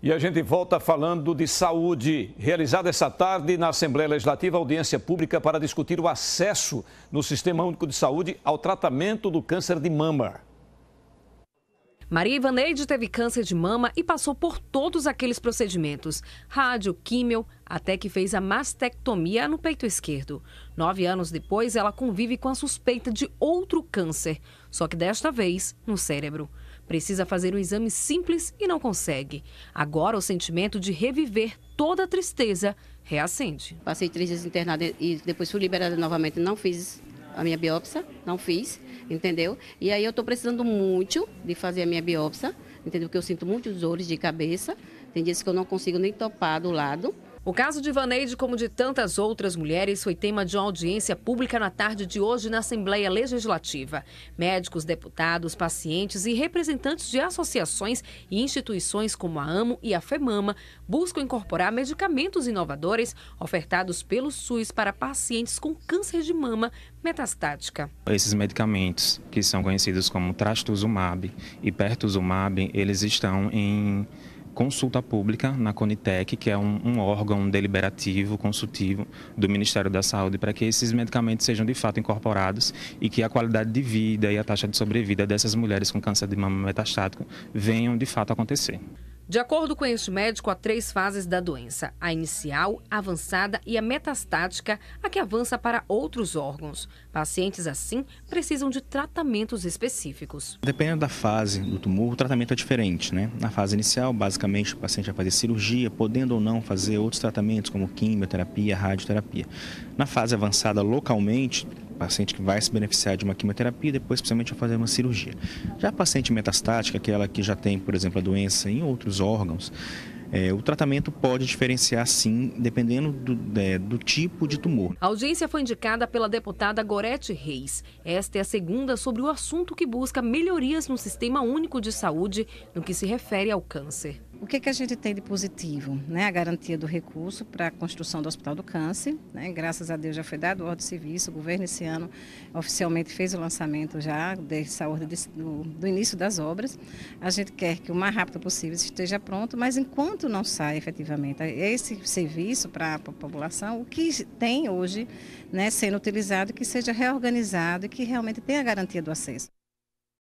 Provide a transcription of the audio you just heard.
E a gente volta falando de saúde. Realizada essa tarde na Assembleia Legislativa, audiência pública para discutir o acesso no Sistema Único de Saúde ao tratamento do câncer de mama. Maria Ivaneide teve câncer de mama e passou por todos aqueles procedimentos: rádio, químio, até que fez a mastectomia no peito esquerdo. Nove anos depois, ela convive com a suspeita de outro câncer, só que desta vez no cérebro. Precisa fazer um exame simples e não consegue. Agora, o sentimento de reviver toda a tristeza reacende. Passei três dias internada e depois fui liberada novamente. Não fiz a minha biópsia, não fiz, entendeu? E aí eu estou precisando muito de fazer a minha biópsia, entendeu? Porque eu sinto muitos dores de cabeça. Tem dias que eu não consigo nem topar do lado. O caso de Vaneide, como de tantas outras mulheres, foi tema de uma audiência pública na tarde de hoje na Assembleia Legislativa. Médicos, deputados, pacientes e representantes de associações e instituições como a AMO e a FEMAMA buscam incorporar medicamentos inovadores ofertados pelo SUS para pacientes com câncer de mama metastática. Esses medicamentos, que são conhecidos como trastuzumab e pertuzumab, eles estão em consulta pública na Conitec, que é um, um órgão deliberativo, consultivo do Ministério da Saúde, para que esses medicamentos sejam de fato incorporados e que a qualidade de vida e a taxa de sobrevida dessas mulheres com câncer de mama metastático venham de fato acontecer. De acordo com este médico, há três fases da doença: a inicial, a avançada e a metastática, a que avança para outros órgãos. Pacientes assim precisam de tratamentos específicos. Dependendo da fase do tumor, o tratamento é diferente, né? Na fase inicial, basicamente, o paciente vai fazer cirurgia, podendo ou não fazer outros tratamentos como quimioterapia, radioterapia. Na fase avançada, localmente, paciente que vai se beneficiar de uma quimioterapia e depois principalmente vai fazer uma cirurgia. Já a paciente metastática, aquela que já tem, por exemplo, a doença em outros órgãos, é, o tratamento pode diferenciar, sim, dependendo do, é, do, tipo de tumor. A audiência foi indicada pela deputada Gorete Reis. Esta é a segunda sobre o assunto que busca melhorias no Sistema Único de Saúde no que se refere ao câncer. O que, é que a gente tem de positivo? Né? A garantia do recurso para a construção do Hospital do Câncer. Né? Graças a Deus já foi dado o ordem de serviço. O governo esse ano oficialmente fez o lançamento já dessa ordem de, do, do, início das obras. A gente quer que o mais rápido possível esteja pronto, mas enquanto não sai efetivamente esse serviço para a população, o que tem hoje né, sendo utilizado, que seja reorganizado e que realmente tenha a garantia do acesso.